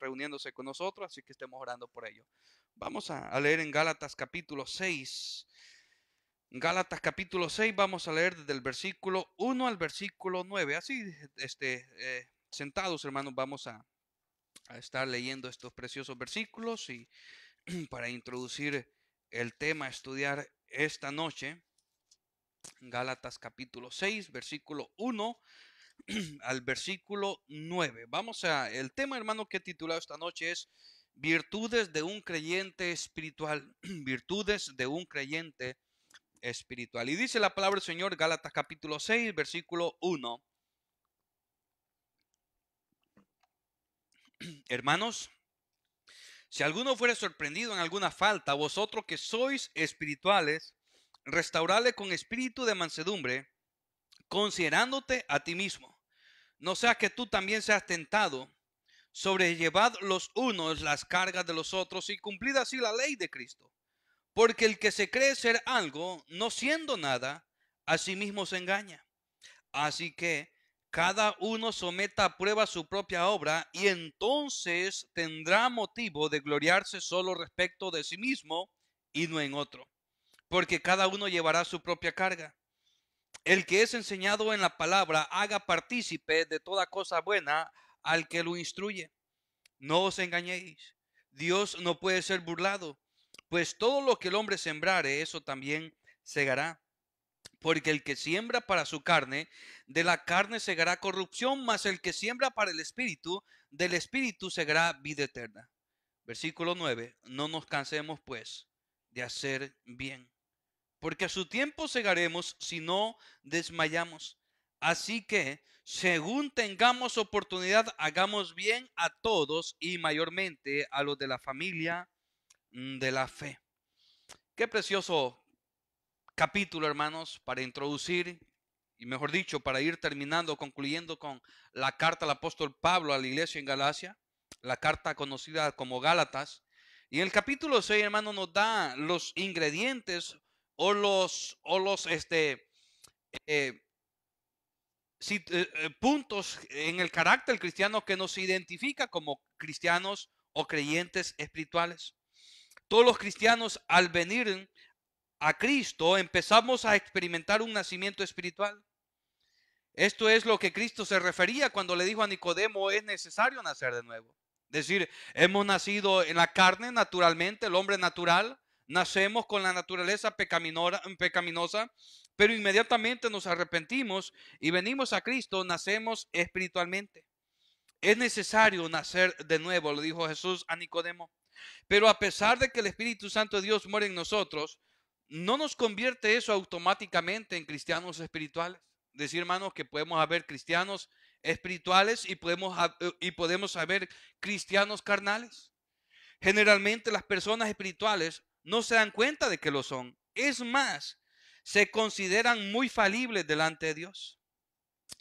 reuniéndose con nosotros, así que estemos orando por ello. Vamos a, leer en Gálatas capítulo 6. Gálatas capítulo 6 vamos a leer desde el versículo 1 al versículo 9. Así, este, eh, sentados hermanos, vamos a, a, estar leyendo estos preciosos versículos y para introducir el tema a estudiar esta noche, Gálatas capítulo 6, versículo 1 al versículo 9. Vamos a, el tema hermano que he titulado esta noche es virtudes de un creyente espiritual, virtudes de un creyente espiritual. Y dice la palabra del Señor, Gálatas capítulo 6, versículo 1. Hermanos, si alguno fuere sorprendido en alguna falta, vosotros que sois espirituales, restaurale con espíritu de mansedumbre, considerándote a ti mismo no sea que tú también seas tentado. Sobrellevad los unos las cargas de los otros y cumplid así la ley de Cristo. Porque el que se cree ser algo, no siendo nada, a sí mismo se engaña. Así que cada uno someta a prueba su propia obra y entonces tendrá motivo de gloriarse solo respecto de sí mismo y no en otro. Porque cada uno llevará su propia carga el que es enseñado en la palabra haga partícipe de toda cosa buena al que lo instruye. No os engañéis, Dios no puede ser burlado, pues todo lo que el hombre sembrare, eso también segará. Porque el que siembra para su carne, de la carne segará corrupción, mas el que siembra para el espíritu, del espíritu segará vida eterna. Versículo 9, no nos cansemos pues de hacer bien porque a su tiempo cegaremos si no desmayamos. Así que, según tengamos oportunidad, hagamos bien a todos y mayormente a los de la familia mm, de la fe. Qué precioso capítulo, hermanos, para introducir, y mejor dicho, para ir terminando, concluyendo con la carta del apóstol Pablo a la iglesia en Galacia, la carta conocida como Gálatas. Y en el capítulo 6, hermano, nos da los ingredientes o los, o los este, eh, eh, eh, puntos en el carácter cristiano que nos identifica como cristianos o creyentes espirituales. Todos los cristianos al venir a Cristo empezamos a experimentar un nacimiento espiritual. Esto es lo que Cristo se refería cuando le dijo a Nicodemo, es necesario nacer de nuevo. Es decir, hemos nacido en la carne naturalmente, el hombre natural, nacemos con la naturaleza pecaminosa, pero inmediatamente nos arrepentimos y venimos a Cristo, nacemos espiritualmente. Es necesario nacer de nuevo, lo dijo Jesús a Nicodemo. Pero a pesar de que el Espíritu Santo de Dios muere en nosotros, no nos convierte eso automáticamente en cristianos espirituales. Decir, hermanos, que podemos haber cristianos espirituales y podemos, eh, y podemos haber cristianos carnales. Generalmente las personas espirituales no se dan cuenta de que lo son. Es más, se consideran muy falibles delante de Dios.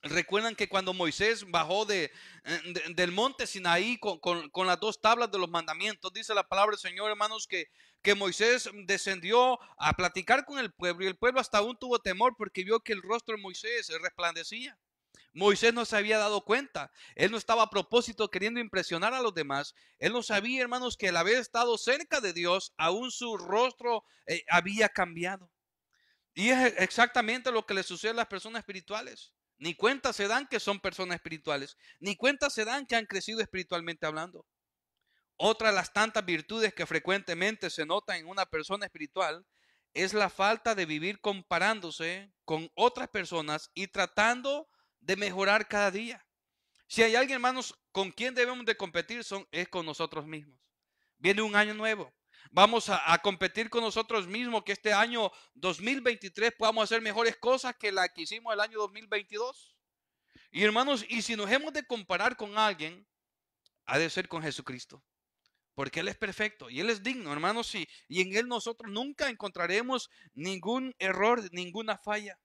Recuerdan que cuando Moisés bajó de, eh, del monte Sinaí con, las dos tablas de los mandamientos, dice la palabra del Señor, hermanos, que, que Moisés descendió a platicar con el pueblo y el pueblo hasta aún tuvo temor porque vio que el rostro de Moisés resplandecía. Moisés no se había dado cuenta. Él no estaba a propósito queriendo impresionar a los demás. Él no sabía, hermanos, que al haber estado cerca de Dios, aún su rostro eh, había cambiado. Y es e, exactamente lo que le sucede a las personas espirituales. Ni cuenta se dan que son personas espirituales. Ni cuenta se dan que han crecido espiritualmente hablando. Otra de las tantas virtudes que frecuentemente se nota en una persona espiritual es la falta de vivir comparándose con otras personas y tratando de mejorar cada día. Si hay alguien, hermanos, con quien debemos de competir es con nosotros mismos. Viene un año nuevo. Vamos a, competir con nosotros mismos que este año 2023 podamos hacer mejores cosas que la que hicimos el año 2022. Y hermanos, y si nos hemos de comparar con alguien, ha de ser con Jesucristo. Porque Él es perfecto y Él es digno, hermanos, y en Él nosotros nunca encontraremos ningún error, ninguna falla.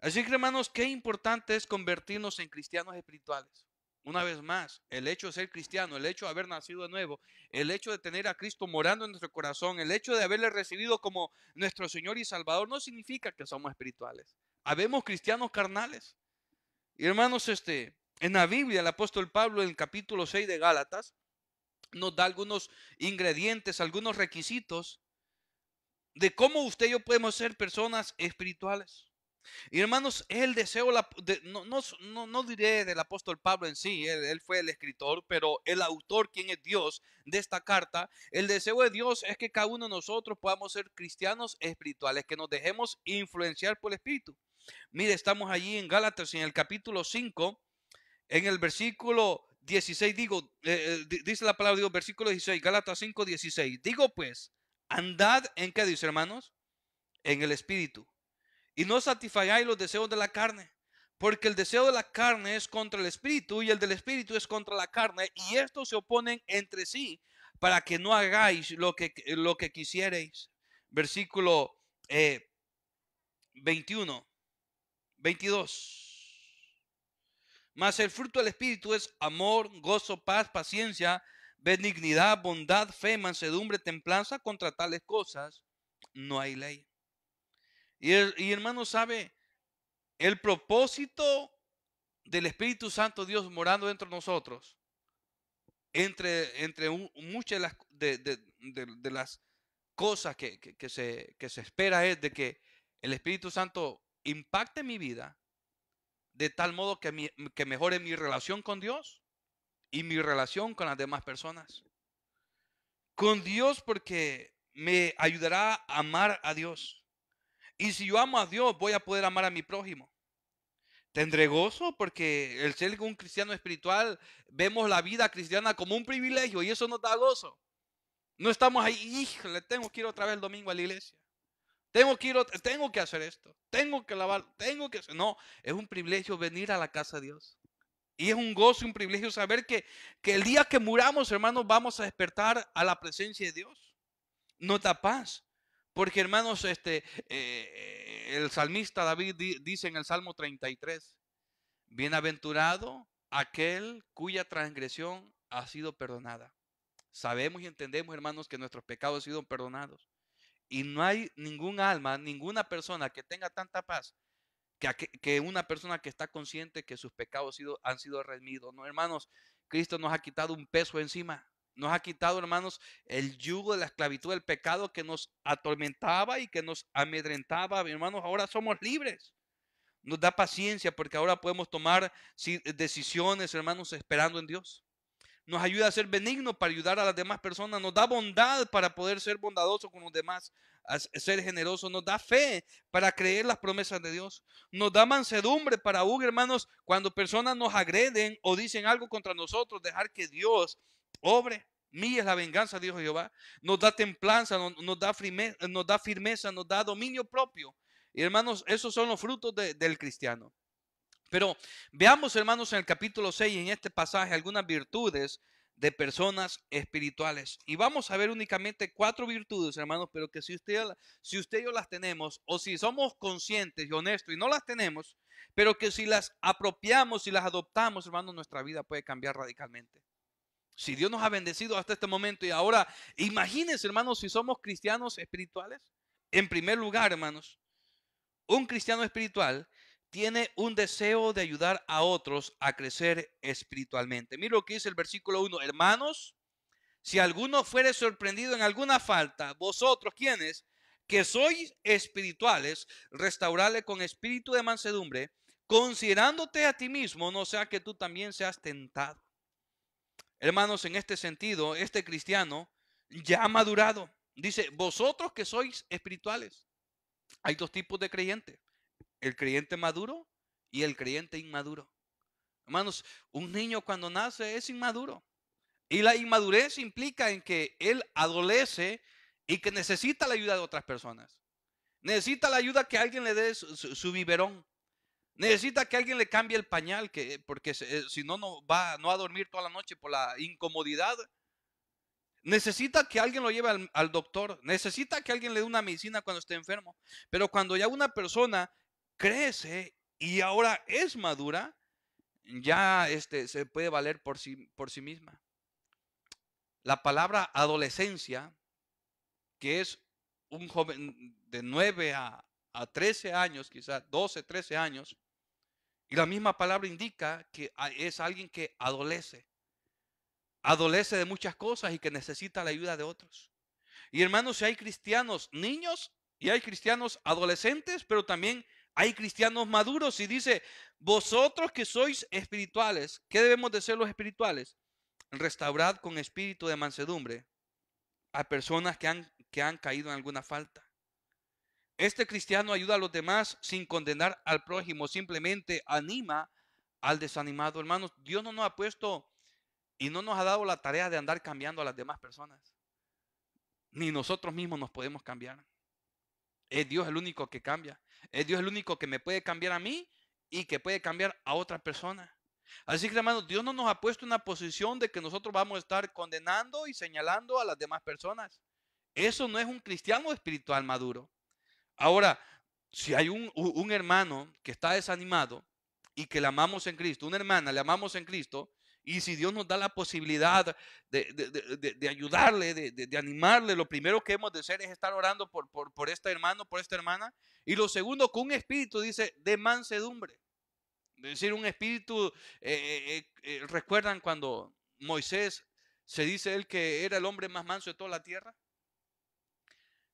Así que hermanos, qué importante es convertirnos en cristianos espirituales. Una vez más, el hecho de ser cristiano, el hecho de haber nacido de nuevo, el hecho de tener a Cristo morando en nuestro corazón, el hecho de haberle recibido como nuestro Señor y Salvador, no significa que somos espirituales. Habemos cristianos carnales. Y hermanos, este, en la Biblia, el apóstol Pablo, en el capítulo 6 de Gálatas, nos da algunos ingredientes, algunos requisitos de cómo usted y yo podemos ser personas espirituales. Y hermanos, el deseo, la, no, diré del apóstol Pablo en sí, él, fue el escritor, pero el autor, quien es Dios de esta carta, el deseo de Dios es que cada uno de nosotros podamos ser cristianos espirituales, que nos dejemos influenciar por el Espíritu. Mire, estamos allí en Gálatas, en el capítulo 5, en el versículo 16, digo, eh, eh, dice la palabra, digo, versículo 16, Gálatas 5, 16. Digo pues, andad en qué dice, hermanos, en el Espíritu y no satisfagáis los deseos de la carne, porque el deseo de la carne es contra el espíritu y el del espíritu es contra la carne, y estos se oponen entre sí para que no hagáis lo que, lo que quisiereis. Versículo 21, eh, 22. Mas el fruto del Espíritu es amor, gozo, paz, paciencia, benignidad, bondad, fe, mansedumbre, templanza. Contra tales cosas no hay ley. Y, hermano, ¿sabe? El propósito del Espíritu Santo Dios morando dentro de nosotros, entre, entre muchas de las, de, las cosas que, se, que se espera es de que el Espíritu Santo impacte mi vida de tal modo que, que mejore mi relación con Dios y mi relación con las demás personas. Con Dios porque me ayudará a amar a Dios. Y si yo amo a Dios, voy a poder amar a mi prójimo. Tendré gozo porque el ser un cristiano espiritual, vemos la vida cristiana como un privilegio y eso nos da gozo. No estamos ahí, le tengo que ir otra vez el domingo a la iglesia. Tengo que ir, tengo que hacer esto, tengo que lavar, tengo que hacer. No, es un privilegio venir a la casa de Dios. Y es un gozo, un privilegio saber que, que el día que muramos, hermanos, vamos a despertar a la presencia de Dios. No da paz. Porque hermanos, este, eh, el salmista David dice en el Salmo 33, bienaventurado aquel cuya transgresión ha sido perdonada. Sabemos y entendemos, hermanos, que nuestros pecados han sido perdonados. Y no hay ningún alma, ninguna persona que tenga tanta paz que, una persona que está consciente que sus pecados han sido, han sido redimidos. No, hermanos, Cristo nos ha quitado un peso encima. Nos ha quitado, hermanos, el yugo de la esclavitud del pecado que nos atormentaba y que nos amedrentaba. Hermanos, ahora somos libres. Nos da paciencia porque ahora podemos tomar decisiones, hermanos, esperando en Dios. Nos ayuda a ser benigno para ayudar a las demás personas. Nos da bondad para poder ser bondadoso con los demás, ser generoso. Nos da fe para creer las promesas de Dios. Nos da mansedumbre para, aún, hermanos, cuando personas nos agreden o dicen algo contra nosotros, dejar que Dios obre. Mía es la venganza, dijo Jehová. Nos da templanza, nos, da, firmeza, nos da dominio propio. Y hermanos, esos son los frutos del cristiano. Pero veamos, hermanos, en el capítulo 6, en este pasaje, algunas virtudes de personas espirituales. Y vamos a ver únicamente cuatro virtudes, hermanos, pero que si usted, si usted yo las tenemos, o si somos conscientes y honestos y no las tenemos, pero que si las apropiamos y las adoptamos, hermanos, nuestra vida puede cambiar radicalmente. Si Dios nos ha bendecido hasta este momento y ahora, imagínense, hermanos, si somos cristianos espirituales. En primer lugar, hermanos, un cristiano espiritual tiene un deseo de ayudar a otros a crecer espiritualmente. Mira lo que dice el versículo 1, hermanos, si alguno fuere sorprendido en alguna falta, vosotros, ¿quiénes? Que sois espirituales, restaurarle con espíritu de mansedumbre, considerándote a ti mismo, no sea que tú también seas tentado. Hermanos, en este sentido, este cristiano ya ha madurado. Dice, vosotros que sois espirituales. Hay dos tipos de creyentes. El creyente maduro y el creyente inmaduro. Hermanos, un niño cuando nace es inmaduro. Y la inmadurez implica en que él adolece y que necesita la ayuda de otras personas. Necesita la ayuda que alguien le dé su, su biberón. Necesita que alguien le cambie el pañal, que, eh, porque eh, si no, no va no a dormir toda la noche por la incomodidad. Necesita que alguien lo lleve al, doctor. Necesita que alguien le dé una medicina cuando esté enfermo. Pero cuando ya una persona crece y ahora es madura, ya este, se puede valer por sí, por sí misma. La palabra adolescencia, que es un joven de 9 a, a 13 años, quizás 12, 13 años, y la misma palabra indica que ah, es alguien que adolece. Adolece de muchas cosas y que necesita la ayuda de otros. Y hermanos, si hay cristianos niños y hay cristianos adolescentes, pero también hay cristianos maduros. Y dice, vosotros que sois espirituales, ¿qué debemos de ser los espirituales? Restaurad con espíritu de mansedumbre a personas que han, que han caído en alguna falta. Este cristiano ayuda a los demás sin condenar al prójimo, simplemente anima al desanimado. Hermanos, Dios no nos ha puesto y no nos ha dado la tarea de andar cambiando a las demás personas. Ni nosotros mismos nos podemos cambiar. Es Dios el único que cambia. Es Dios el único que me puede cambiar a mí y que puede cambiar a otra persona. Así que, hermanos, Dios no nos ha puesto en una posición de que nosotros vamos a estar condenando y señalando a las demás personas. Eso no es un cristiano espiritual maduro. Ahora, si hay un, hermano que está desanimado y que le amamos en Cristo, una hermana le amamos en Cristo, y si Dios nos da la posibilidad de, ayudarle, de, animarle, lo primero que hemos de hacer es estar orando por, por, este hermano, por esta hermana. Y lo segundo, con un espíritu, dice, de mansedumbre. Es decir, un espíritu, eh, eh, eh, ¿recuerdan cuando Moisés se dice él que era el hombre más manso de toda la tierra?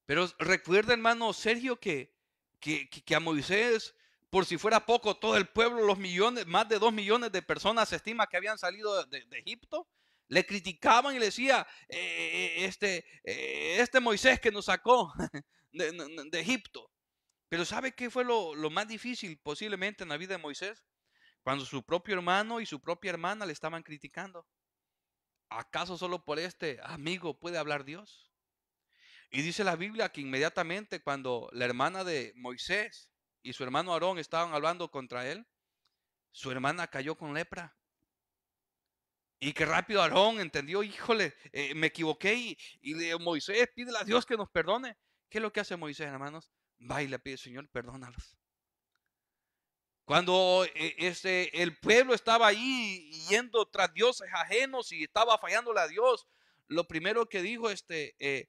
Pero recuerda, hermano Sergio, que, que, a Moisés, por si fuera poco, todo el pueblo, los millones, más de dos millones de personas se estima que habían salido de, Egipto, le criticaban y le decía, eh, eh, este, eh, este Moisés que nos sacó de, Egipto. Pero ¿sabe qué fue lo, lo, más difícil posiblemente en la vida de Moisés? Cuando su propio hermano y su propia hermana le estaban criticando. ¿Acaso solo por este amigo puede hablar Dios? Y dice la Biblia que inmediatamente cuando la hermana de Moisés y su hermano Aarón estaban hablando contra él, su hermana cayó con lepra. Y que rápido Aarón entendió, híjole, eh, me equivoqué y, y Moisés, pídele a Dios que nos perdone. ¿Qué es lo que hace Moisés, hermanos? Va y le pide, Señor, perdónalos. Cuando eh, este, el pueblo estaba ahí yendo tras dioses ajenos y estaba fallándole a Dios, lo primero que dijo este, eh,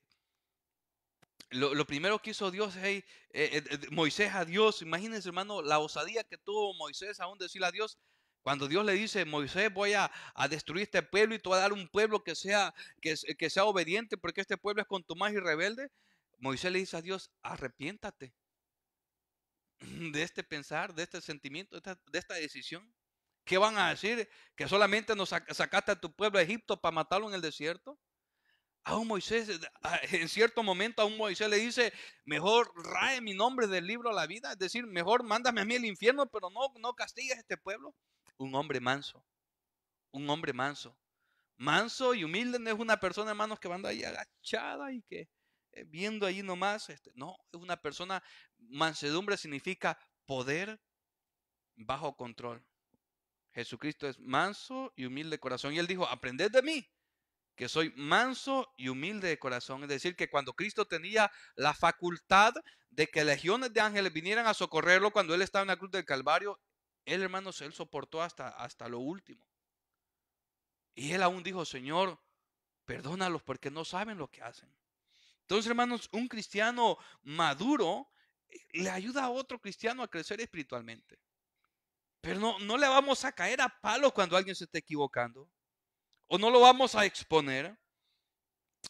lo, primero que hizo Dios, hey, eh, eh, Moisés a Dios, imagínense hermano, la osadía que tuvo Moisés aún decirle a Dios, cuando Dios le dice, Moisés, voy a, destruir este pueblo y te voy a dar un pueblo que sea, que, sea obediente porque este pueblo es contumaz y rebelde, Moisés le dice a Dios, arrepiéntate de este pensar, de este sentimiento, de esta, decisión. ¿Qué van a decir? ¿Que solamente nos sacaste a tu pueblo de Egipto para matarlo en el desierto? A un Moisés, eh, ah, en cierto momento a un Moisés le dice, mejor rae mi nombre del libro a la vida, es decir, mejor mándame a mí al infierno, pero no, no castigues a este pueblo. Un hombre manso, un hombre manso. Manso y humilde no es una persona, hermanos, que anda ahí agachada y que eh, viendo allí nomás. Este, no, es una persona, mansedumbre significa poder bajo control. Jesucristo es manso y humilde corazón. Y él dijo, aprended de mí, que soy manso y humilde de corazón. Es decir, que cuando Cristo tenía la facultad de que legiones de ángeles vinieran a socorrerlo cuando él estaba en la cruz del Calvario, él, hermanos, él soportó hasta, hasta lo último. Y él aún dijo, Señor, perdónalos porque no saben lo que hacen. Entonces, hermanos, un cristiano maduro eh, le ayuda a otro cristiano a crecer espiritualmente. Pero no, no le vamos a caer a palo cuando alguien se esté equivocando o no lo vamos a exponer,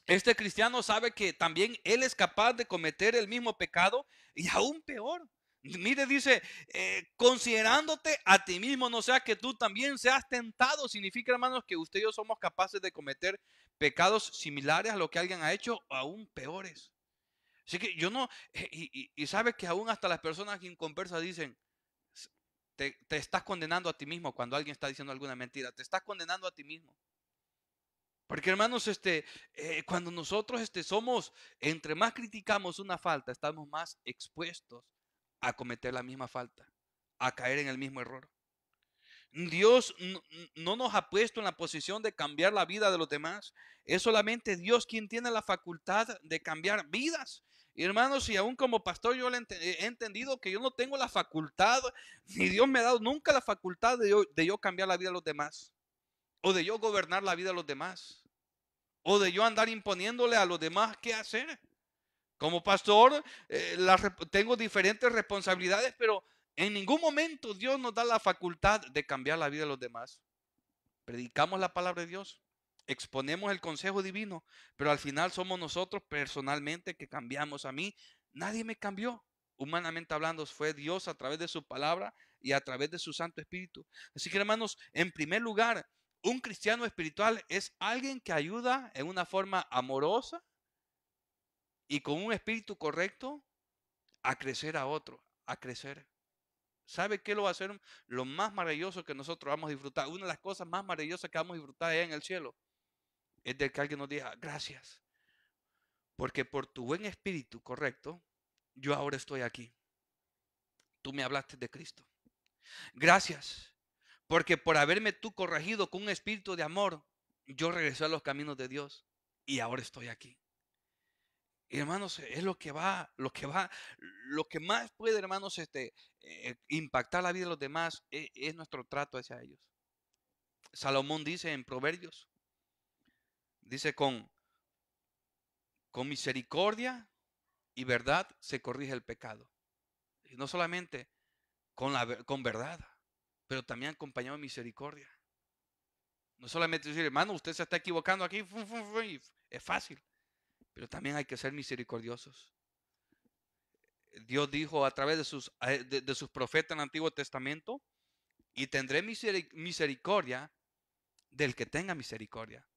este cristiano sabe que también él es capaz de cometer el mismo pecado y aún peor. Mire, dice, eh, considerándote a ti mismo, no sea que tú también seas tentado. Significa, hermanos, que usted y yo somos capaces de cometer pecados similares a lo que alguien ha hecho, aún peores. Así que yo no, eh, y, sabes que aún hasta las personas que dicen, te estás condenando a ti mismo cuando alguien está diciendo alguna mentira, te estás condenando a ti mismo. Porque hermanos, este, eh, cuando nosotros este, somos, entre más criticamos una falta, estamos más expuestos a cometer la misma falta, a caer en el mismo error. Dios no, nos ha puesto en la posición de cambiar la vida de los demás. Es solamente Dios quien tiene la facultad de cambiar vidas. Y hermanos, y aún como pastor yo he entendido que yo no tengo la facultad, ni Dios me ha dado nunca la facultad de yo cambiar la vida de los demás o de yo gobernar la vida de los demás, o de yo andar imponiéndole a los demás qué hacer. Como pastor, eh, tengo diferentes responsabilidades, pero en ningún momento Dios nos da la facultad de cambiar la vida de los demás. Predicamos la palabra de Dios, exponemos el consejo divino, pero al final somos nosotros personalmente que cambiamos. A mí nadie me cambió. Humanamente hablando, fue Dios a través de su palabra y a través de su Santo Espíritu. Así que hermanos, en primer lugar, un cristiano espiritual es alguien que ayuda en una forma amorosa y con un espíritu correcto a crecer a otro, a crecer. ¿Sabe qué lo va a hacer? Lo más maravilloso que nosotros vamos a disfrutar, una de las cosas más maravillosas que vamos a disfrutar en el cielo, es de que alguien nos diga, gracias, porque por tu buen espíritu correcto, yo ahora estoy aquí. Tú me hablaste de Cristo. Gracias, porque por haberme tú corregido con un espíritu de amor, yo regresé a los caminos de Dios y ahora estoy aquí. Hermanos, es lo que va, lo que va, lo que más puede, hermanos, este, eh, impactar la vida de los demás e, es, nuestro trato hacia ellos. Salomón dice en Proverbios, dice con, con misericordia y verdad se corrige el pecado. Y no solamente con, la, con verdad, pero también acompañado de misericordia. No solamente decir, hermano, usted se está equivocando aquí, es fácil, pero también hay que ser misericordiosos. Dios dijo a través de sus, eh, de, sus profetas en el Antiguo Testamento, y tendré misericordia del que tenga misericordia.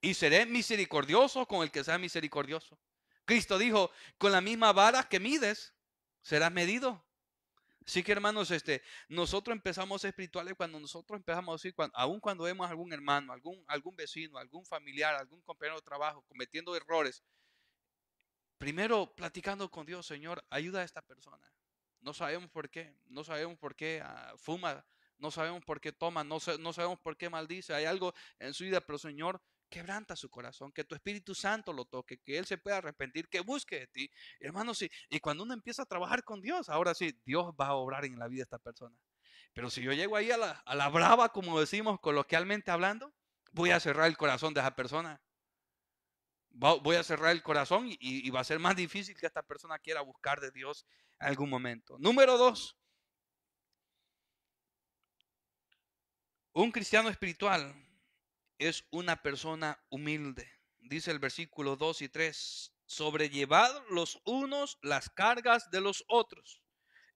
Y seré misericordioso con el que sea misericordioso. Cristo dijo, con la misma vara que mides, serás medido. Sí que hermanos, este, nosotros empezamos espirituales cuando nosotros empezamos a decir, cuando, aun cuando vemos a algún hermano, algún, algún vecino, algún familiar, algún compañero de trabajo cometiendo errores, primero platicando con Dios, Señor, ayuda a esta persona. No sabemos por qué, no sabemos por qué ah, fuma, no sabemos por qué toma, no, no sabemos por qué maldice, hay algo en su vida, pero Señor, Quebranta su corazón, que tu Espíritu Santo lo toque, que Él se pueda arrepentir, que busque de ti. Hermano, sí. Y cuando uno empieza a trabajar con Dios, ahora sí, Dios va a obrar en la vida de esta persona. Pero si yo llego ahí a la, a la brava, como decimos coloquialmente hablando, voy a cerrar el corazón de esa persona. Voy a cerrar el corazón y, y va a ser más difícil que esta persona quiera buscar de Dios en algún momento. Número dos, un cristiano espiritual es una persona humilde. Dice el versículo 2 y 3, sobrellevad los unos las cargas de los otros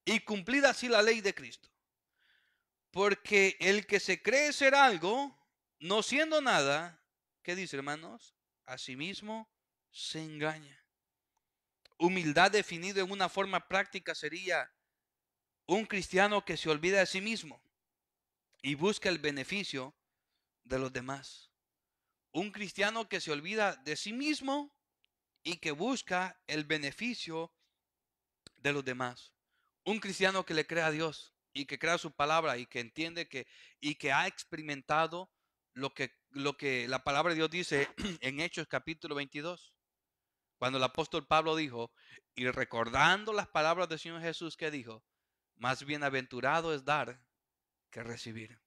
y cumplid así la ley de Cristo. Porque el que se cree ser algo, no siendo nada, ¿qué dice hermanos? A sí mismo se engaña. Humildad definida en una forma práctica sería un cristiano que se olvida de sí mismo y busca el beneficio de los demás. Un cristiano que se olvida de sí mismo y que busca el beneficio de los demás. Un cristiano que le crea a Dios y que crea su palabra y que entiende que y que ha experimentado lo que lo que la palabra de Dios dice en Hechos capítulo 22. Cuando el apóstol Pablo dijo, y recordando las palabras del Señor Jesús que dijo, más bienaventurado es dar que recibir.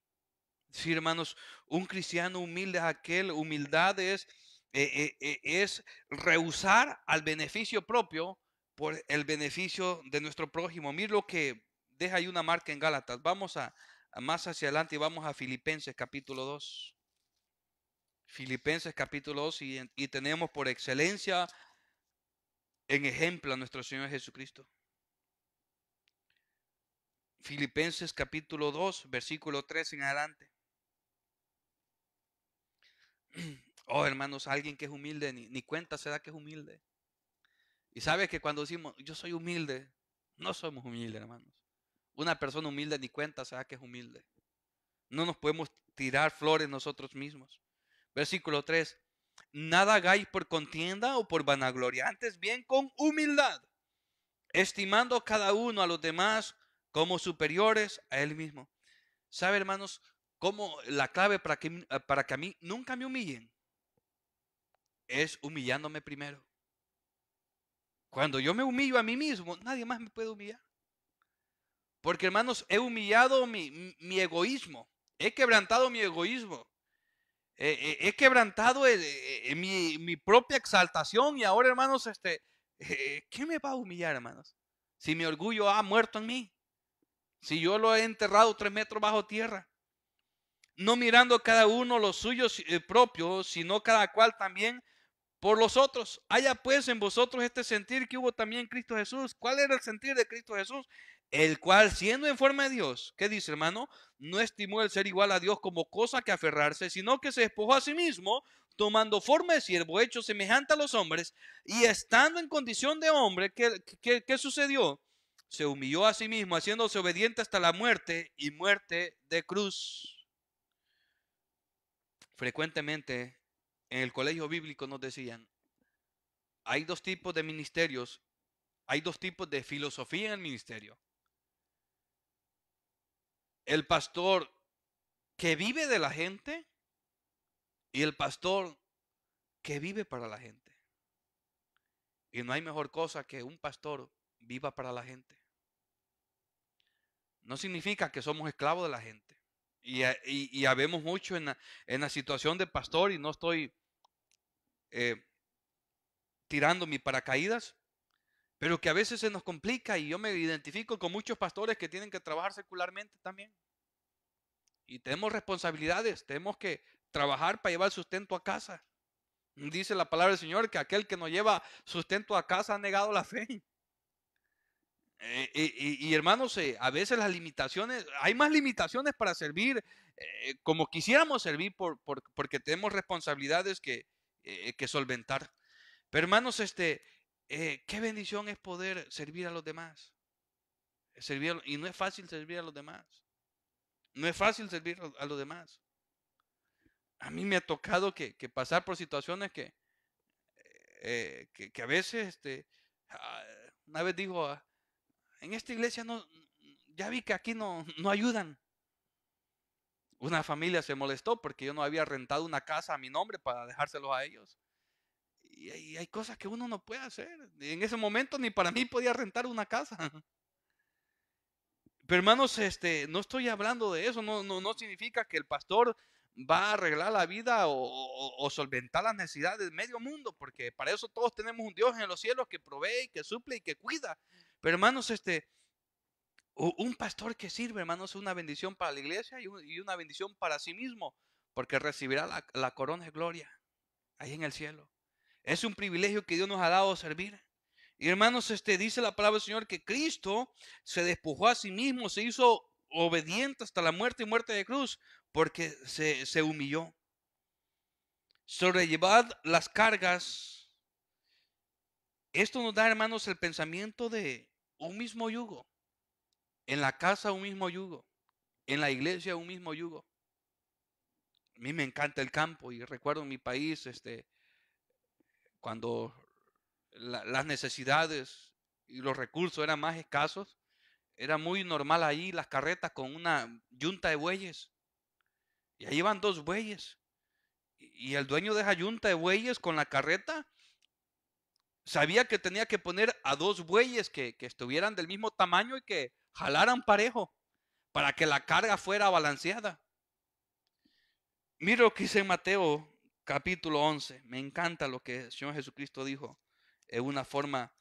Sí, hermanos, un cristiano humilde es aquel, humildad es, eh, eh, eh, es rehusar al beneficio propio por el beneficio de nuestro prójimo. Mira lo que deja ahí una marca en Gálatas. Vamos a, más hacia adelante y vamos a Filipenses capítulo 2. Filipenses capítulo 2 y tenemos por excelencia en ejemplo a nuestro Señor Jesucristo. Filipenses capítulo 2, versículo 3 en adelante. Oh, hermanos, alguien que es humilde, ni, cuenta será que es humilde. Y sabe que cuando decimos, yo soy humilde, no somos humildes, hermanos. Una persona humilde ni cuenta será que es humilde. No nos podemos tirar flores nosotros mismos. Versículo 3. Nada hagáis por contienda o por vanagloria, antes bien con humildad, estimando cada uno a los demás como superiores a él mismo. ¿Sabe, hermanos? Como la clave para que, mm, para que a mí nunca me humillen? Es humillándome primero. Cuando yo me humillo a mí mismo, nadie más me puede humillar. Porque hermanos, he humillado mi, egoísmo, he quebrantado mi egoísmo, eh, eh, he quebrantado eh, mi, propia exaltación y ahora hermanos, este, ¿qué me va a humillar hermanos? Si mi orgullo ha muerto en mí, si yo lo he enterrado tres metros bajo tierra, no mirando cada uno los suyos eh, propios, sino cada cual también por los otros. Haya pues en vosotros este sentir que hubo también Cristo Jesús. ¿Cuál era el sentir de Cristo Jesús? El cual, siendo en forma de Dios, ¿qué dice hermano? No estimó el ser igual a Dios como cosa que aferrarse, sino que se despojó a sí mismo, tomando forma de siervo, hecho semejante a los hombres, y estando en condición de hombre, ¿qué, qué sucedió? Se humilló a sí mismo, haciéndose obediente hasta la muerte y muerte de cruz frecuentemente en el colegio bíblico nos decían, hay dos tipos de ministerios, hay dos tipos de filosofía en el ministerio. El pastor que vive de la gente y el pastor que vive para la gente. Y no hay mejor cosa que un pastor viva para la gente. No significa que somos esclavos de la gente. Y, y, habemos mucho en la, situación de pastor y no estoy eh, tirando mi paracaídas, pero que a veces se nos complica y yo me identifico con muchos pastores que tienen que trabajar secularmente también. Y tenemos responsabilidades, tenemos que trabajar para llevar sustento a casa. Dice la palabra del Señor que aquel que no lleva sustento a casa ha negado la fe. Eh, y, hermanos, a veces las limitaciones, hay más limitaciones para servir eh, como quisiéramos servir por, porque tenemos responsabilidades que, eh, solventar. Pero hermanos, este, qué bendición es poder servir a los demás. Servir, y no es fácil servir a los demás. No es fácil servir a los demás. A mí me ha tocado que, pasar por situaciones que, que, a veces, este, ah, una vez dijo... a ah, en esta iglesia no, ya vi que aquí no, no ayudan. Una familia se molestó porque yo no había rentado una casa a mi nombre para dejárselos a ellos. Y, hay cosas que uno no puede hacer. En ese momento ni para mí podía rentar una casa. Pero hermanos, este, no estoy hablando de eso, no, no, significa que el pastor va a arreglar la vida o, solventar las necesidades del medio mundo, porque para eso todos tenemos un Dios en los cielos que provee, y que suple y que cuida. Pero hermanos, este, un pastor que sirve, hermanos, es una bendición para la iglesia y una bendición para sí mismo, porque recibirá la, corona de gloria ahí en el cielo. Es un privilegio que Dios nos ha dado servir. Y hermanos, este dice la palabra del Señor que Cristo se despojó a sí mismo, se hizo obediente hasta la muerte y muerte de cruz, porque se, se humilló. Sobrellevad las cargas. Esto nos da, hermanos, el pensamiento de un mismo yugo. En la casa un mismo yugo. En la iglesia un mismo yugo. A mí me encanta el campo y recuerdo en mi país, este, cuando las necesidades y los recursos eran más escasos, era muy normal ahí las carretas con una yunta de bueyes. Y ahí van dos bueyes. Y, y el dueño de esa yunta de bueyes con la carreta sabía que tenía que poner a dos bueyes que, estuvieran del mismo tamaño y que jalaran parejo para que la carga fuera balanceada. Mira lo que dice Mateo capítulo 11. Me encanta lo que el Señor Jesucristo dijo en una forma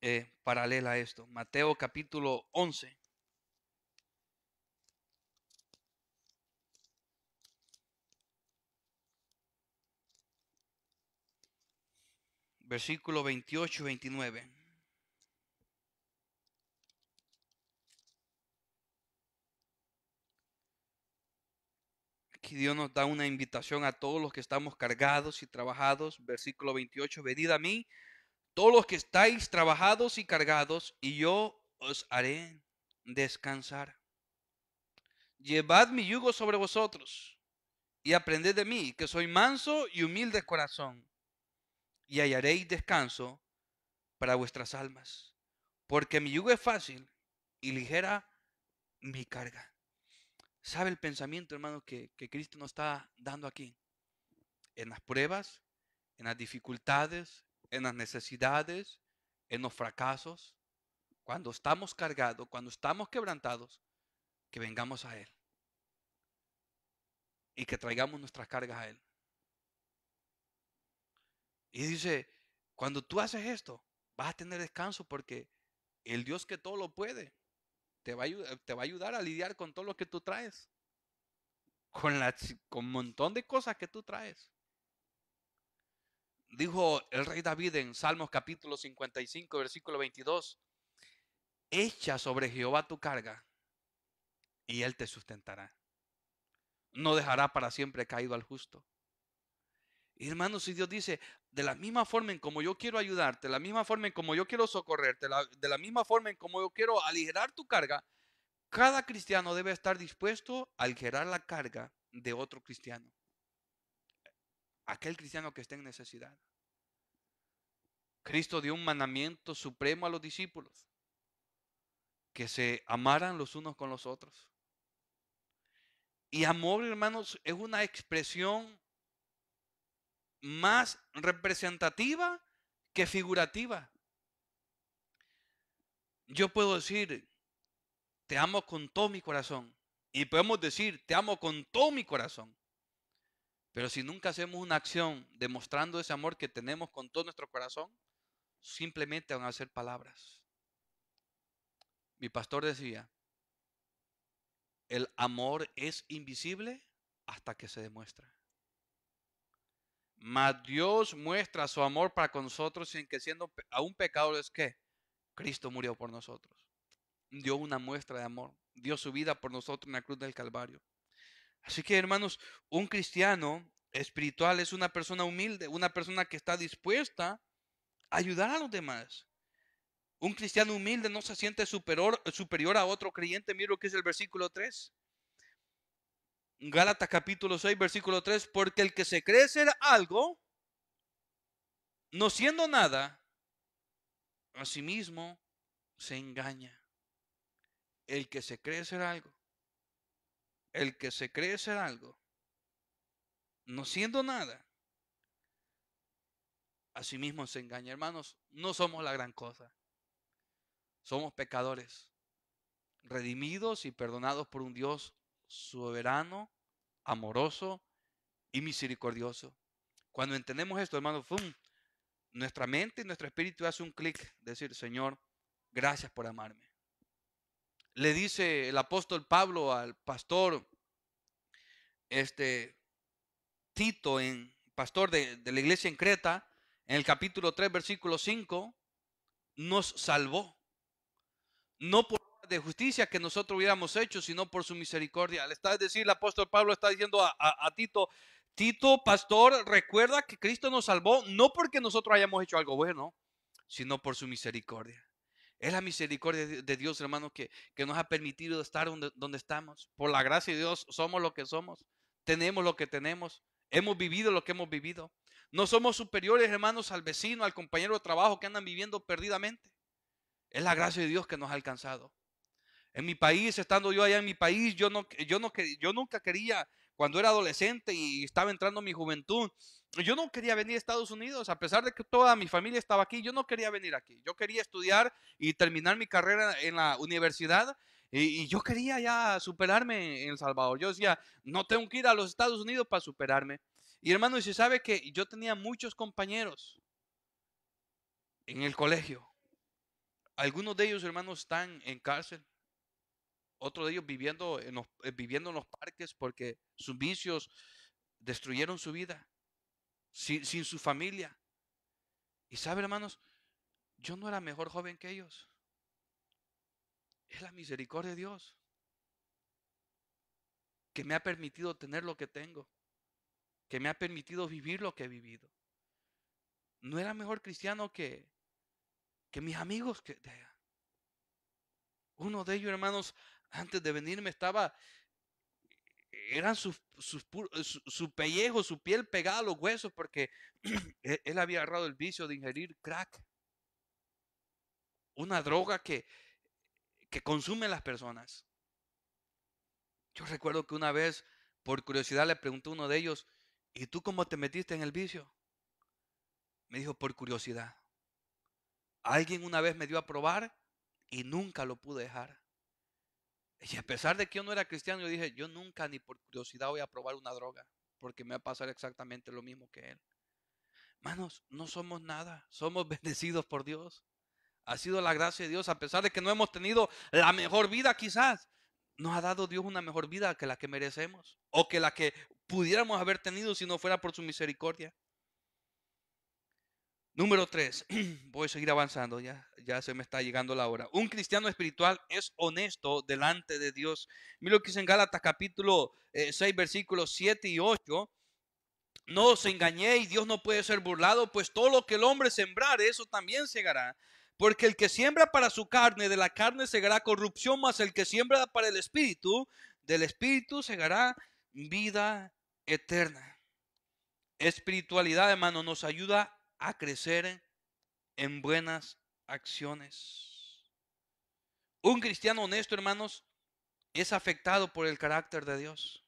eh, paralela a esto. Mateo capítulo 11. versículo 28 y 29. Aquí Dios nos da una invitación a todos los que estamos cargados y trabajados. Versículo 28, venid a mí, todos los que estáis trabajados y cargados, y yo os haré descansar. Llevad mi yugo sobre vosotros y aprended de mí, que soy manso y humilde corazón y hallaréis descanso para vuestras almas, porque mi yugo es fácil y ligera mi carga. ¿Sabe el pensamiento, hermano, que, que Cristo nos está dando aquí? En las pruebas, en las dificultades, en las necesidades, en los fracasos, cuando estamos cargados, cuando estamos quebrantados, que vengamos a Él y que traigamos nuestras cargas a Él. Y dice, cuando tú haces esto, vas a tener descanso porque el Dios que todo lo puede te va a, te va a ayudar a lidiar con todo lo que tú traes. Con, con un montón de cosas que tú traes. Dijo el rey David en Salmos capítulo 55, versículo 22, echa sobre Jehová tu carga y él te sustentará. No dejará para siempre caído al justo. Hermanos, si Dios dice, de la misma forma en como yo quiero ayudarte, de la misma forma en como yo quiero socorrerte, de la misma forma en como yo quiero aligerar tu carga, cada cristiano debe estar dispuesto a aligerar la carga de otro cristiano. Aquel cristiano que esté en necesidad. Cristo dio un mandamiento supremo a los discípulos, que se amaran los unos con los otros. Y amor, hermanos, es una expresión más representativa que figurativa. Yo puedo decir, te amo con todo mi corazón. Y podemos decir, te amo con todo mi corazón. Pero si nunca hacemos una acción demostrando ese amor que tenemos con todo nuestro corazón, simplemente van a ser palabras. Mi pastor decía, el amor es invisible hasta que se demuestra. Mas Dios muestra su amor para con nosotros sin que siendo aún es que Cristo murió por nosotros. Dio una muestra de amor. Dio su vida por nosotros en la cruz del Calvario. Así que, hermanos, un cristiano espiritual es una persona humilde, una persona que está dispuesta a ayudar a los demás. Un cristiano humilde no se siente superior, superior a otro creyente. miro lo que es el versículo 3. Gálatas capítulo 6, versículo 3, porque el que se cree ser algo, no siendo nada, a sí mismo se engaña. El que se cree ser algo, el que se cree ser algo, no siendo nada, a sí mismo se engaña. Hermanos, no somos la gran cosa. Somos pecadores, redimidos y perdonados por un Dios soberano, amoroso y misericordioso. Cuando entendemos esto, hermano, nuestra mente y nuestro espíritu hace un clic, decir, Señor, gracias por amarme. Le dice el apóstol Pablo al pastor este Tito en pastor de, de la iglesia en Creta, en el capítulo 3, versículo 5, nos salvó. No por de justicia que nosotros hubiéramos hecho, sino por su misericordia. Está, decir, el apóstol Pablo está diciendo a, Tito, Tito, pastor, recuerda que Cristo nos salvó no porque nosotros hayamos hecho algo bueno, sino por su misericordia. Es la misericordia de Dios, hermano, que, nos ha permitido estar donde, donde estamos. Por la gracia de Dios somos lo que somos, tenemos lo que tenemos, hemos vivido lo que hemos vivido. No somos superiores, hermanos, al vecino, al compañero de trabajo que andan viviendo perdidamente. Es la gracia de Dios que nos ha alcanzado. En mi país, estando yo allá en mi país, yo, no, yo, no, yo nunca quería, cuando era adolescente y estaba entrando mi juventud, yo no quería venir a Estados Unidos, a pesar de que toda mi familia estaba aquí, yo no quería venir aquí. Yo quería estudiar y terminar mi carrera en la universidad y, y, yo quería ya superarme en El Salvador. Yo decía, no tengo que ir a los Estados Unidos para superarme. Y hermano, y se sabe que yo tenía muchos compañeros en el colegio. Algunos de ellos, hermanos, están en cárcel otro de ellos viviendo en los, eh, viviendo los parques porque sus vicios destruyeron su vida, sin, su familia. Y sabe, hermanos, yo no era mejor joven que ellos. Es la misericordia de Dios que me ha permitido tener lo que tengo, que me ha permitido vivir lo que he vivido. No era mejor cristiano que, que mis amigos que uno de ellos, hermanos, antes de venirme estaba, e-, eran sus, su, pellejo, su piel pegada a los huesos porque e-, él había agarrado el vicio de ingerir crack. Una droga que, que consume las personas. Yo recuerdo que una vez, por curiosidad, le pregunté a uno de ellos, ¿y tú cómo te metiste en el vicio? Me dijo, por curiosidad. Alguien una vez me dio a probar y nunca lo pude dejar. Y a pesar de que yo no era cristiano, yo dije, yo nunca ni por curiosidad voy a probar una droga, porque me va a pasar exactamente lo mismo que él. Manos, no somos nada, somos bendecidos por Dios. Ha sido la gracia de Dios, a pesar de que no hemos tenido la mejor vida quizás, nos ha dado Dios una mejor vida que la que merecemos o que la que pudiéramos haber tenido si no fuera por su misericordia. Número tres, voy a seguir avanzando, ya, ya se me está llegando la hora. Un cristiano espiritual es honesto delante de Dios. Mira lo que dice en Gálatas capítulo 6, eh, versículos 7 y 8. No os engañéis, Dios no puede ser burlado, pues todo lo que el hombre sembrar, eso también segará. Porque el que siembra para su carne, de la carne segará corrupción, más el que siembra para el espíritu, del espíritu segará vida eterna. Espiritualidad, hermano, nos ayuda a crecer en buenas acciones. Un cristiano honesto, hermanos, es afectado por el carácter de Dios.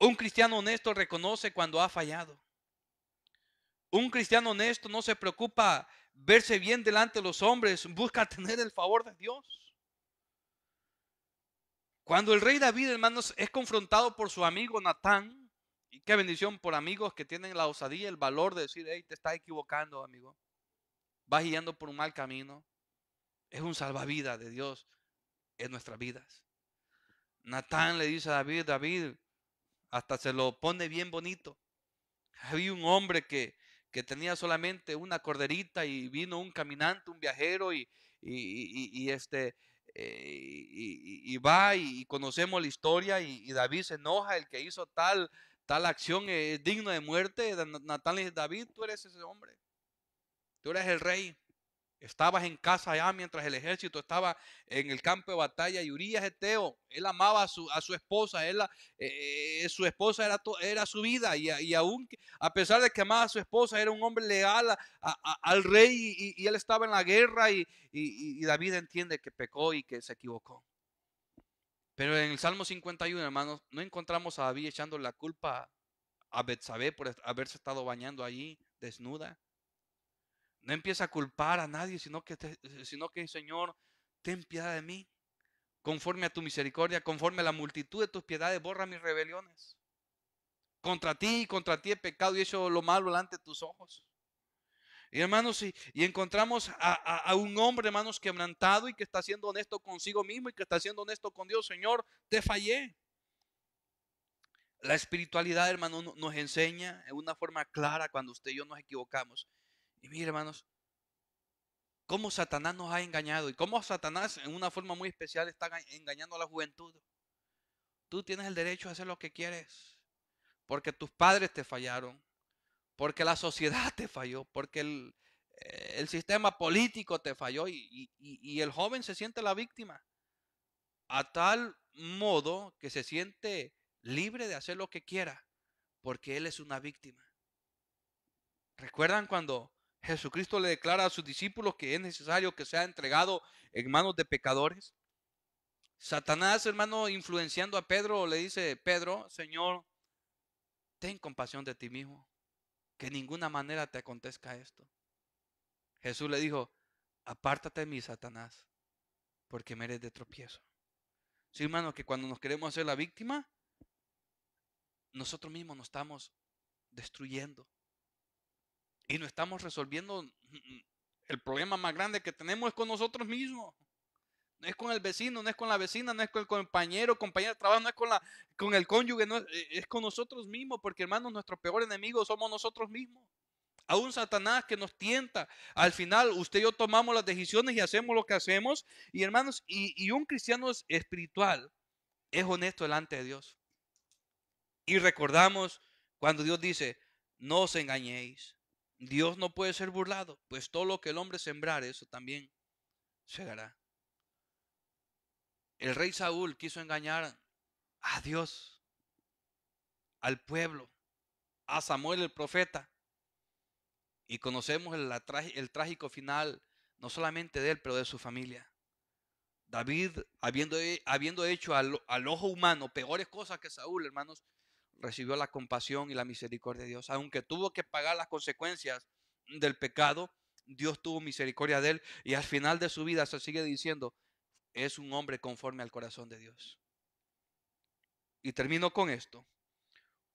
Un cristiano honesto reconoce cuando ha fallado. Un cristiano honesto no se preocupa verse bien delante de los hombres, busca tener el favor de Dios. Cuando el rey David, hermanos, es confrontado por su amigo Natán, y qué bendición por amigos que tienen la osadía, el valor de decir, hey, te estás equivocando, amigo. Vas guiando por un mal camino. Es un salvavidas de Dios en nuestras vidas. Natán le dice a David, David, hasta se lo pone bien bonito. Había un hombre que, tenía solamente una corderita y vino un caminante, un viajero y, y, este... Eh, y, va y, conocemos la historia y, David se enoja, el que hizo tal Tal acción es digna de muerte. Natán le David, tú eres ese hombre. Tú eres el rey. Estabas en casa allá mientras el ejército estaba en el campo de batalla. Y Urias Eteo, él amaba a su, esposa. Él, eh, eh, su esposa era, era su vida. Y, aún a pesar de que amaba a su esposa, era un hombre leal al rey. Y, él estaba en la guerra. y David entiende que pecó y que se equivocó. Pero en el Salmo 51, hermanos, no encontramos a David echando la culpa a Betsabé por haberse estado bañando allí desnuda. No empieza a culpar a nadie, sino que, eh, sino que Señor, ten piedad de mí, conforme a tu misericordia, conforme a la multitud de tus piedades, borra mis rebeliones. Contra ti y contra ti he pecado y he hecho lo malo delante de tus ojos. Y hermanos, y, encontramos a, un hombre, hermanos, quebrantado y que está siendo honesto consigo mismo y que está siendo honesto con Dios. Señor, te fallé. La espiritualidad, hermano, nos enseña en una forma clara cuando usted y yo nos equivocamos. Y mire, hermanos, cómo Satanás nos ha engañado y cómo Satanás en una forma muy especial está engañando a la juventud. Tú tienes el derecho a hacer lo que quieres, porque tus padres te fallaron, porque la sociedad te falló, porque el, eh, sistema político te falló y, el joven se siente la víctima. A tal modo que se siente libre de hacer lo que quiera, porque él es una víctima. ¿Recuerdan cuando Jesucristo le declara a sus discípulos que es necesario que sea entregado en manos de pecadores? Satanás, hermano, influenciando a Pedro, le dice, Pedro, Señor, ten compasión de ti mismo que ninguna manera te acontezca esto. Jesús le dijo, apártate de mí, Satanás, porque me eres de tropiezo. Sí, hermano, que cuando nos queremos hacer la víctima, nosotros mismos nos estamos destruyendo. Y no estamos resolviendo mm, mm, el problema más grande que tenemos es con nosotros mismos no es con el vecino, no es con la vecina, no es con el compañero, compañera de trabajo, no es con, la, con el cónyuge, no es, eh, con nosotros mismos, porque hermanos, nuestro peor enemigo somos nosotros mismos. A un Satanás que nos tienta. Al final, usted y yo tomamos las decisiones y hacemos lo que hacemos. Y hermanos, y, un cristiano espiritual es honesto delante de Dios. Y recordamos cuando Dios dice, no os engañéis. Dios no puede ser burlado, pues todo lo que el hombre sembrar, eso también llegará el rey Saúl quiso engañar a Dios, al pueblo, a Samuel el profeta. Y conocemos el, trágico final, no solamente de él, pero de su familia. David, habiendo, hecho al, al, ojo humano peores cosas que Saúl, hermanos, recibió la compasión y la misericordia de Dios. Aunque tuvo que pagar las consecuencias del pecado, Dios tuvo misericordia de él. Y al final de su vida se sigue diciendo, es un hombre conforme al corazón de Dios. Y termino con esto.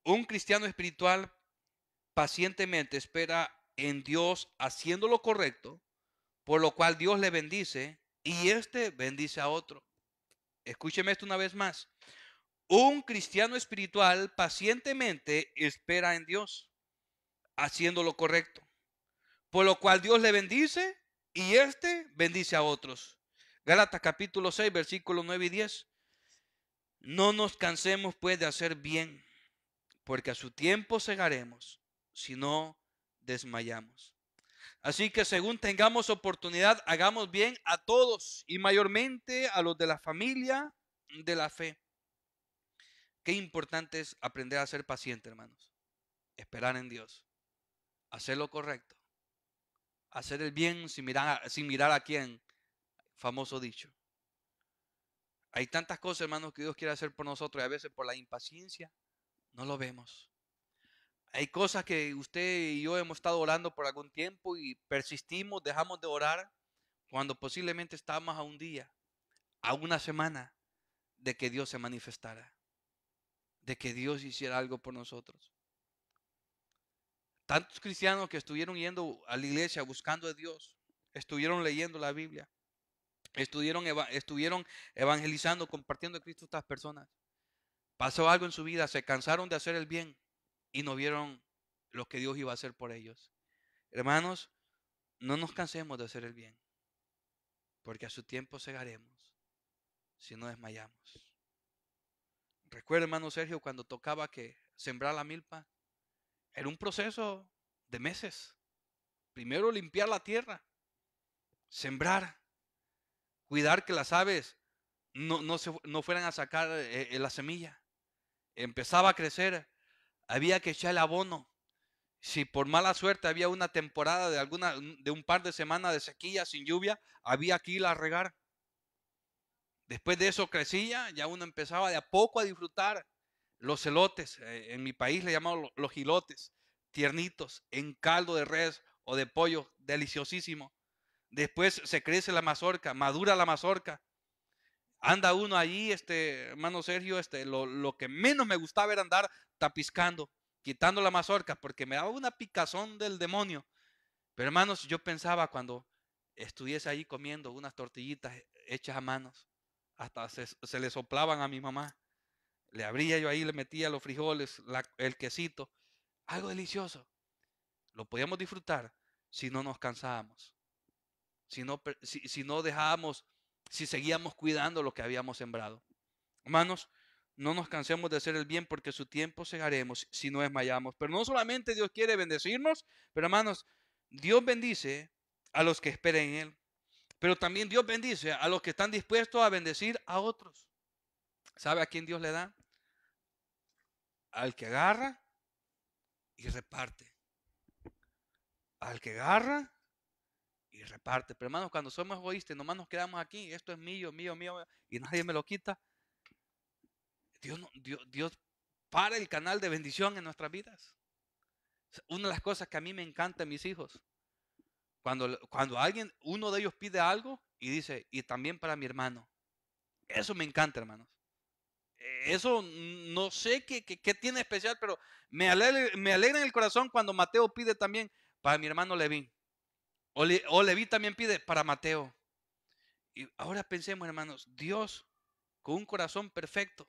Un cristiano espiritual pacientemente espera en Dios haciendo lo correcto, por lo cual Dios le bendice y éste bendice a otro. Escúcheme esto una vez más. Un cristiano espiritual pacientemente espera en Dios haciendo lo correcto, por lo cual Dios le bendice y este bendice a otros. Gálatas capítulo 6, versículo 9 y 10. No nos cansemos pues de hacer bien, porque a su tiempo segaremos, si no desmayamos. Así que según tengamos oportunidad, hagamos bien a todos y mayormente a los de la familia de la fe. Qué importante es aprender a ser paciente, hermanos. Esperar en Dios. Hacer lo correcto. Hacer el bien mirar, sin mirar a quién famoso dicho. Hay tantas cosas, hermanos, que Dios quiere hacer por nosotros y a veces por la impaciencia no lo vemos. Hay cosas que usted y yo hemos estado orando por algún tiempo y persistimos, dejamos de orar cuando posiblemente estábamos a un día, a una semana de que Dios se manifestara, de que Dios hiciera algo por nosotros. Tantos cristianos que estuvieron yendo a la iglesia buscando a Dios, estuvieron leyendo la Biblia, Estuvieron, estuvieron evangelizando, compartiendo a Cristo estas personas. Pasó algo en su vida, se cansaron de hacer el bien y no vieron lo que Dios iba a hacer por ellos. Hermanos, no nos cansemos de hacer el bien, porque a su tiempo cegaremos si no desmayamos. Recuerda, hermano Sergio, cuando tocaba que sembrar la milpa, era un proceso de meses. Primero limpiar la tierra, sembrar, cuidar que las aves no, no, fueran a sacar eh, eh, la semilla. Empezaba a crecer, había que echar el abono. Si por mala suerte había una temporada de, alguna, de un par de semanas de sequía sin lluvia, había que ir a regar. Después de eso crecía, ya uno empezaba de a poco a disfrutar los elotes. Eh, en mi país le llamamos los jilotes, tiernitos, en caldo de res o de pollo, deliciosísimo. Después se crece la mazorca, madura la mazorca. Anda uno allí, este, hermano Sergio, este, lo, que menos me gustaba era andar tapiscando, quitando la mazorca, porque me daba una picazón del demonio. Pero hermanos, yo pensaba cuando estuviese ahí comiendo unas tortillitas hechas a manos, hasta se, le soplaban a mi mamá. Le abría yo ahí, le metía los frijoles, el quesito, algo delicioso. Lo podíamos disfrutar si no nos cansábamos si no, si, si dejábamos, si seguíamos cuidando lo que habíamos sembrado. Hermanos, no nos cansemos de hacer el bien porque su tiempo segaremos si no esmayamos, Pero no solamente Dios quiere bendecirnos, pero hermanos, Dios bendice a los que esperen en Él. Pero también Dios bendice a los que están dispuestos a bendecir a otros. ¿Sabe a quién Dios le da? Al que agarra y reparte. Al que agarra y reparte. Pero hermanos, cuando somos egoístas nomás nos quedamos aquí, esto es mío, mío, mío, y nadie me lo quita, Dios, Dios, para el canal de bendición en nuestras vidas. Una de las cosas que a mí me encanta mis hijos, cuando, cuando alguien, uno de ellos pide algo y dice, y también para mi hermano. Eso me encanta, hermanos. E, eso no sé qué, qué, tiene especial, pero me me alegra en el corazón cuando Mateo pide también para mi hermano Levín. O, Le, también pide para Mateo. Y ahora pensemos, hermanos, Dios con un corazón perfecto.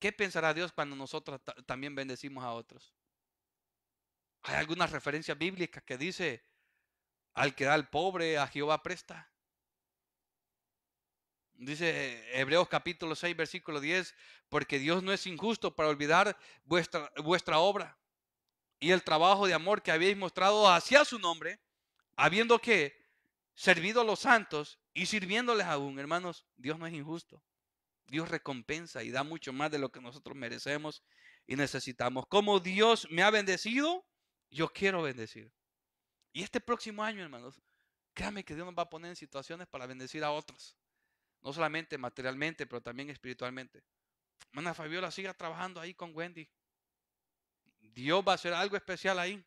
¿Qué pensará Dios cuando nosotros también bendecimos a otros? Hay algunas referencias bíblicas que dice, al que da al pobre, a Jehová presta. Dice Hebreos capítulo 6, versículo 10, porque Dios no es injusto para olvidar vuestra, vuestra obra y el trabajo de amor que habéis mostrado hacia su nombre, habiendo que servido a los santos y sirviéndoles aún, hermanos, Dios no es injusto. Dios recompensa y da mucho más de lo que nosotros merecemos y necesitamos. Como Dios me ha bendecido, yo quiero bendecir. Y este próximo año, hermanos, créame que Dios nos va a poner en situaciones para bendecir a otros. No solamente materialmente, pero también espiritualmente. Hermana Fabiola, siga trabajando ahí con Wendy. Dios va a hacer algo especial ahí.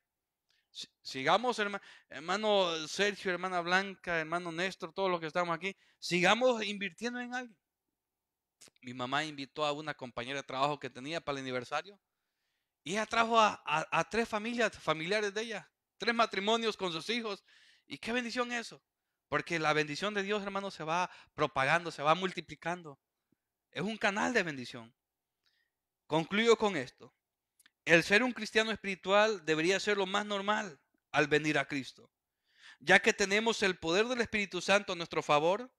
Sigamos, hermano, Sergio, hermana Blanca, hermano Néstor, todos los que estamos aquí, sigamos invirtiendo en alguien. Mi mamá invitó a una compañera de trabajo que tenía para el aniversario y ella trajo a, a tres familias, familiares de ella, tres matrimonios con sus hijos. Y qué bendición eso, porque la bendición de Dios, hermano, se va propagando, se va multiplicando. Es un canal de bendición. Concluyo con esto. El ser un cristiano espiritual debería ser lo más normal al venir a Cristo, ya que tenemos el poder del Espíritu Santo a nuestro favor,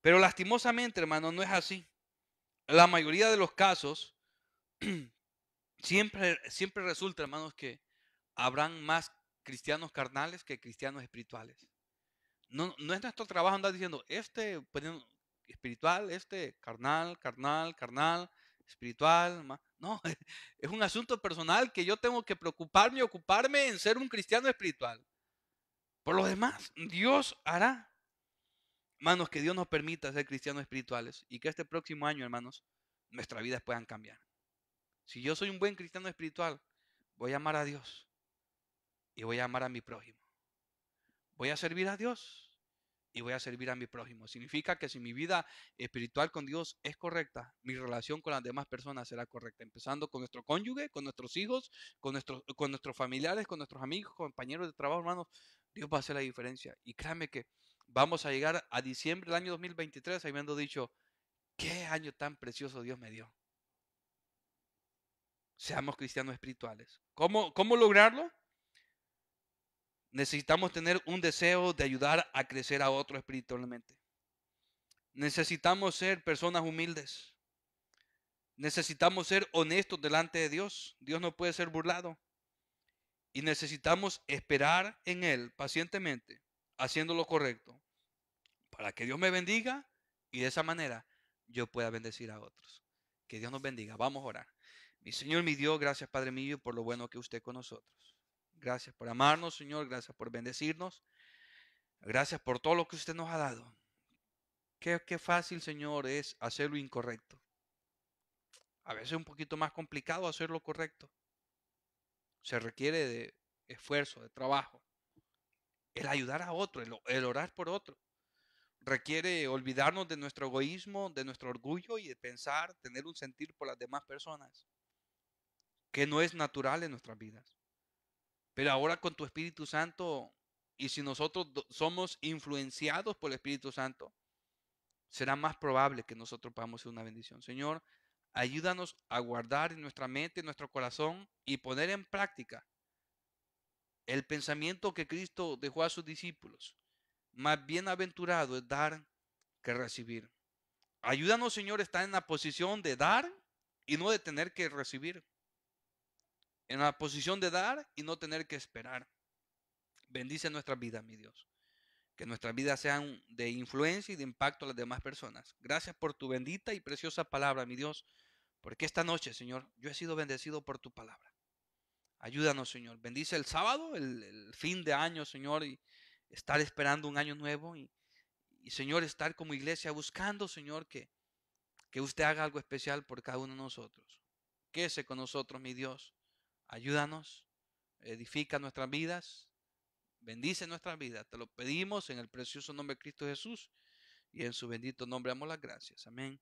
pero lastimosamente, hermano, no es así. La mayoría de los casos siempre, siempre resulta, hermanos, que habrán más cristianos carnales que cristianos espirituales. No, no es nuestro trabajo andar diciendo, este pues, espiritual, este carnal, carnal, carnal, espiritual. No, es un asunto personal que yo tengo que preocuparme, y ocuparme en ser un cristiano espiritual. Por lo demás, Dios hará. Hermanos, que Dios nos permita ser cristianos espirituales y que este próximo año, hermanos, nuestras vidas puedan cambiar. Si yo soy un buen cristiano espiritual, voy a amar a Dios y voy a amar a mi prójimo. Voy a servir a Dios y voy a servir a mi prójimo. Significa que si mi vida espiritual con Dios es correcta, mi relación con las demás personas será correcta, empezando con nuestro cónyuge, con nuestros hijos, con, nuestros con nuestros familiares, con nuestros amigos, compañeros de trabajo, hermanos. Dios va a hacer la diferencia. Y créame que vamos a llegar a diciembre del año 2023 habiendo dicho, qué año tan precioso Dios me dio. Seamos cristianos espirituales. ¿Cómo, cómo lograrlo? Necesitamos tener un deseo de ayudar a crecer a otro espiritualmente. Necesitamos ser personas humildes. Necesitamos ser honestos delante de Dios. Dios no puede ser burlado. Y necesitamos esperar en Él pacientemente, haciendo lo correcto, para que Dios me bendiga y de esa manera yo pueda bendecir a otros. Que Dios nos bendiga. Vamos a orar. Mi Señor, mi Dios, gracias Padre mío por lo bueno que usted con nosotros. Gracias por amarnos, Señor. Gracias por bendecirnos. Gracias por todo lo que usted nos ha dado. Qué, fácil, Señor, es hacer lo incorrecto. A veces es un poquito más complicado hacer lo correcto. Se requiere de esfuerzo, de trabajo. El ayudar a otro, el orar por otro. Requiere olvidarnos de nuestro egoísmo, de nuestro orgullo y de pensar, tener un sentir por las demás personas, que no es natural en nuestras vidas. Pero ahora con tu Espíritu Santo, y si nosotros somos influenciados por el Espíritu Santo, será más probable que nosotros podamos ser una bendición. Señor, ayúdanos a guardar en nuestra mente, en nuestro corazón y poner en práctica el pensamiento que Cristo dejó a sus discípulos. Más bienaventurado es dar que recibir. Ayúdanos, Señor, a estar en la posición de dar y no de tener que recibir en la posición de dar y no tener que esperar. Bendice nuestra vida, mi Dios. Que nuestras vidas sean de influencia y de impacto a las demás personas. Gracias por tu bendita y preciosa palabra, mi Dios. Porque esta noche, Señor, yo he sido bendecido por tu palabra. Ayúdanos, Señor. Bendice el sábado, el, fin de año, Señor, y estar esperando un año nuevo. Y, Señor, estar como iglesia buscando, Señor, que, que usted haga algo especial por cada uno de nosotros. Quédese con nosotros, mi Dios. Ayúdanos, edifica nuestras vidas, bendice nuestras vidas. Te lo pedimos en el precioso nombre de Cristo Jesús y en su bendito nombre damos las gracias. Amén.